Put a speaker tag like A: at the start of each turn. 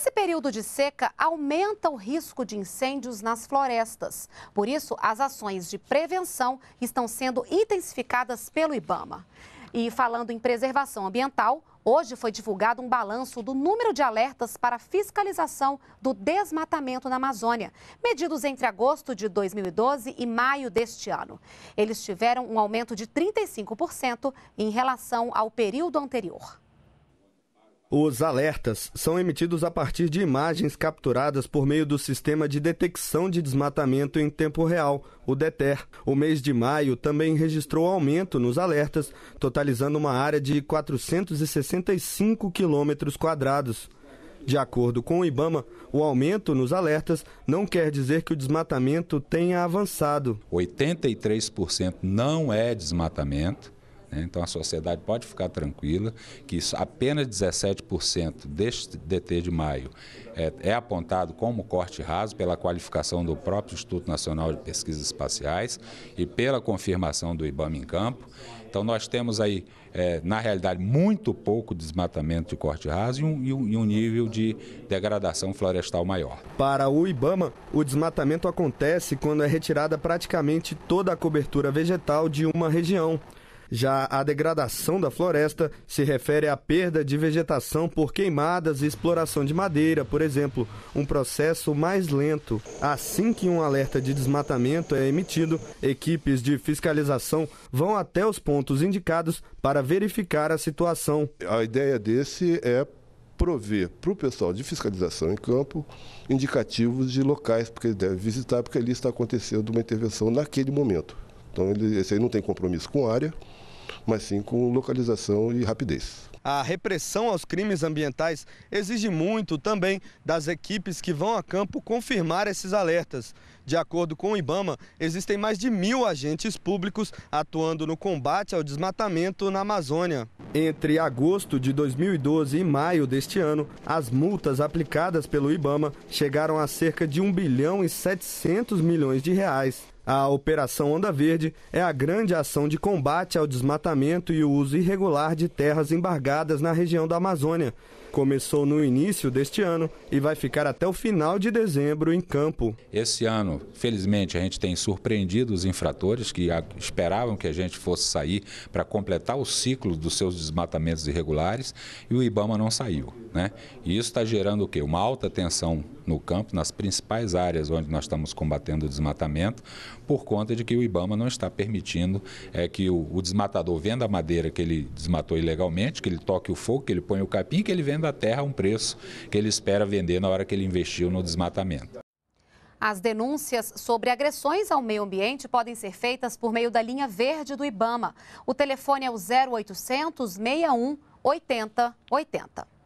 A: Esse período de seca aumenta o risco de incêndios nas florestas. Por isso, as ações de prevenção estão sendo intensificadas pelo IBAMA. E falando em preservação ambiental, hoje foi divulgado um balanço do número de alertas para fiscalização do desmatamento na Amazônia, medidos entre agosto de 2012 e maio deste ano. Eles tiveram um aumento de 35% em relação ao período anterior.
B: Os alertas são emitidos a partir de imagens capturadas por meio do Sistema de Detecção de Desmatamento em Tempo Real, o DETER. O mês de maio também registrou aumento nos alertas, totalizando uma área de 465 quilômetros quadrados. De acordo com o Ibama, o aumento nos alertas não quer dizer que o desmatamento tenha
C: avançado. 83% não é desmatamento né? Então a sociedade pode ficar tranquila que isso, apenas 17% deste DT de maio é, é, apontado como corte raso pela qualificação do próprio Instituto Nacional de Pesquisas Espaciais e pela confirmação do IBAMA em campo. Então nós temos aí, é, na realidade, muito pouco desmatamento de corte raso e, um, e um nível de degradação florestal maior.
B: Para o IBAMA, o desmatamento acontece quando é retirada praticamente toda a cobertura vegetal de uma região. Já a degradação da floresta se refere à perda de vegetação por queimadas e exploração de madeira, por exemplo, um processo mais lento. Assim que um alerta de desmatamento é emitido, equipes de fiscalização vão até os pontos indicados para verificar a situação. A ideia desse é prover para o pessoal de fiscalização em campo indicativos de locais porque ele deve visitar, porque ali está acontecendo uma intervenção naquele momento. Então, ele, esse aí não tem compromisso com a área, mas sim com localização e rapidez. A repressão aos crimes ambientais exige muito também das equipes que vão a campo confirmar esses alertas. De acordo com o Ibama, existem mais de mil agentes públicos atuando no combate ao desmatamento na Amazônia. Entre agosto de 2012 e maio deste ano, as multas aplicadas pelo Ibama chegaram a cerca de 1 bilhão e 700 milhões de reais. A Operação Onda Verde é a grande ação de combate ao desmatamento e o uso irregular de terras embargadas na região da Amazônia. Começou no início deste ano e vai ficar até o final de dezembro em campo.
C: Esse ano, felizmente, a gente tem surpreendido os infratores que esperavam que a gente fosse sair para completar o ciclo dos seus desmatamentos irregulares e o Ibama não saiu. Né? E isso está gerando o quê? Uma alta tensão no campo, nas principais áreas onde nós estamos combatendo o desmatamento, por conta de que o IBAMA não está permitindo é, que o, o desmatador venda a madeira que ele desmatou ilegalmente, que ele toque o fogo, que ele põe o capim, que ele venda a terra a um preço que ele espera vender na hora que ele investiu no desmatamento.
A: As denúncias sobre agressões ao meio ambiente podem ser feitas por meio da linha verde do IBAMA. O telefone é o 0800 61 80 80.